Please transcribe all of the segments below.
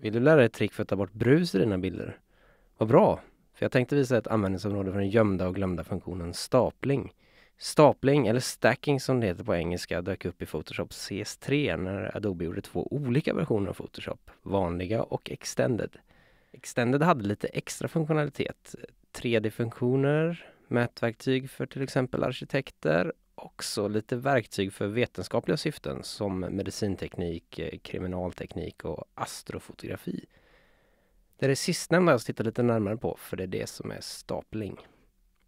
Vill du lära dig ett trick för att ta bort brus i dina bilder? Vad bra! För jag tänkte visa ett användningsområde för den gömda och glömda funktionen stapling. Stapling, eller stacking som det heter på engelska, dök upp i Photoshop CS3 när Adobe gjorde två olika versioner av Photoshop, vanliga och extended. Extended hade lite extra funktionalitet, 3D-funktioner, mätverktyg för till exempel arkitekter också lite verktyg för vetenskapliga syften som medicinteknik, eh, kriminalteknik och astrofotografi. Det är det sistnämnda jag ska titta lite närmare på, för det är det som är stapling.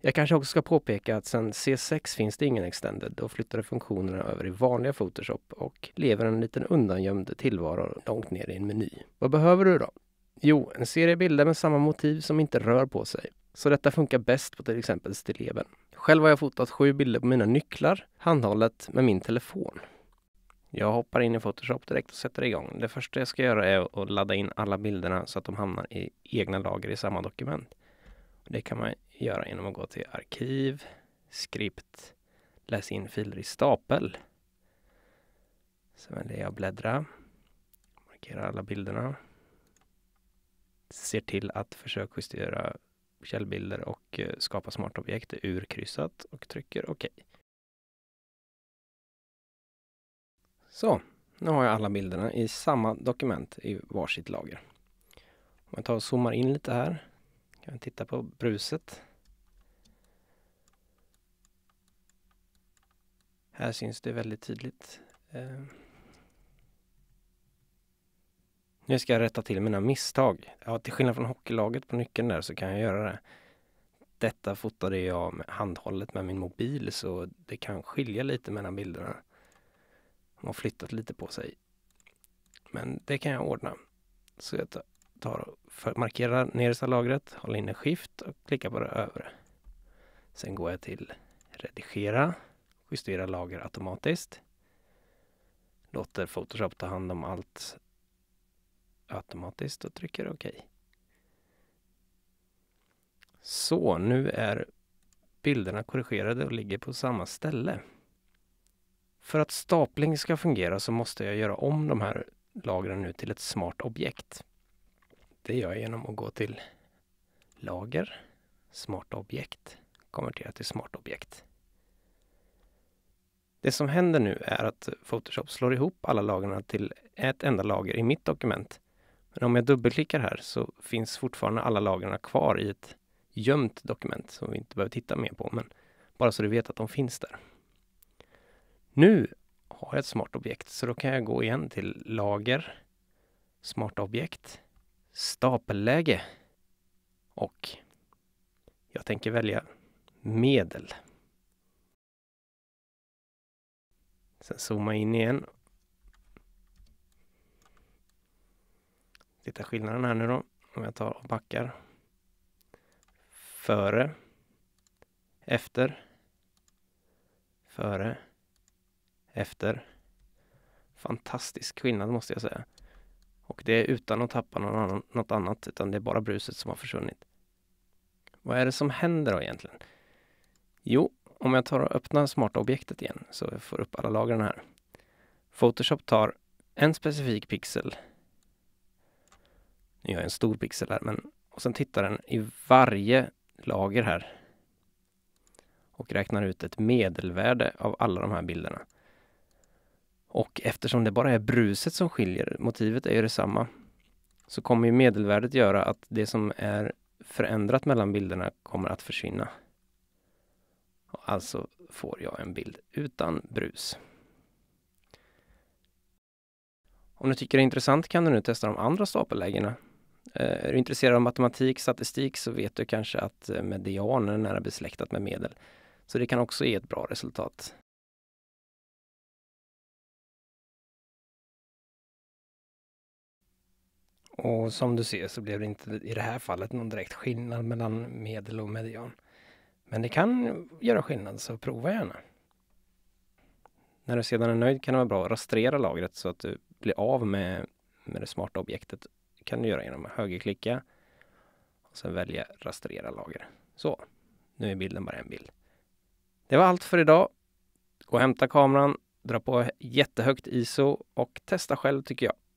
Jag kanske också ska påpeka att sedan C6 finns det ingen extended. Då flyttade funktionerna över i vanliga Photoshop och lever en liten undangömd tillvaro långt ner i en meny. Vad behöver du då? Jo, en serie bilder med samma motiv som inte rör på sig. Så detta funkar bäst på till exempel stilleben. Själv har jag fotat sju bilder på mina nycklar, handhållet med min telefon. Jag hoppar in i Photoshop direkt och sätter igång. Det första jag ska göra är att ladda in alla bilderna så att de hamnar i egna lager i samma dokument. Det kan man göra genom att gå till arkiv, skript, läs in filer i stapel. Sen väljer jag bläddra, Markerar alla bilderna, ser till att justera källbilder och eh, skapa smarta objekt är urkryssat och trycker OK. Så, nu har jag alla bilderna i samma dokument i varsitt lager. Om jag tar och zoomar in lite här kan jag titta på bruset. Här syns det väldigt tydligt eh, Nu ska jag rätta till mina misstag. Ja, till skillnad från hockeylaget på nyckeln där så kan jag göra det. Detta fotade jag med handhållet med min mobil så det kan skilja lite mellan bilderna. De har flyttat lite på sig. Men det kan jag ordna. Så jag tar och markerar nedersta lagret, håller inne skift och klickar på det övre. Sen går jag till redigera, justera lager automatiskt. Låter Photoshop ta hand om allt automatiskt och trycker OK. Så, nu är bilderna korrigerade och ligger på samma ställe. För att stapling ska fungera så måste jag göra om de här lagren nu till ett smart objekt. Det gör jag genom att gå till Lager, Smarta objekt, konvertera till Smart objekt. Det som händer nu är att Photoshop slår ihop alla lagren till ett enda lager i mitt dokument men om jag dubbelklickar här så finns fortfarande alla lagren kvar i ett gömt dokument som vi inte behöver titta mer på, men bara så du vet att de finns där. Nu har jag ett smart objekt, så då kan jag gå igen till lager, smarta objekt, stapelläge och jag tänker välja medel. Sen zoomar jag in igen Titta skillnaden här nu då. Om jag tar och backar. Före. Efter. Före. Efter. Fantastisk skillnad måste jag säga. Och det är utan att tappa någon annan, något annat, utan det är bara bruset som har försvunnit. Vad är det som händer då egentligen? Jo, om jag tar och öppnar smarta objektet igen så jag får upp alla lagren här. Photoshop tar en specifik pixel nu gör jag en stor pixel här, men och sen tittar den i varje lager här och räknar ut ett medelvärde av alla de här bilderna. Och eftersom det bara är bruset som skiljer, motivet är ju detsamma, så kommer ju medelvärdet göra att det som är förändrat mellan bilderna kommer att försvinna. Alltså får jag en bild utan brus. Om du tycker det är intressant kan du nu testa de andra stapellägena Eh, är du intresserad av matematik, statistik så vet du kanske att eh, median är nära besläktat med medel. Så det kan också ge ett bra resultat. Och som du ser så blev det inte i det här fallet någon direkt skillnad mellan medel och median. Men det kan göra skillnad, så prova gärna. När du sedan är nöjd kan det vara bra att rastrera lagret så att du blir av med, med det smarta objektet kan du göra genom att högerklicka och sen välja rastrera lager. Så, nu är bilden bara en bild. Det var allt för idag. Gå och hämta kameran, dra på jättehögt ISO och testa själv tycker jag.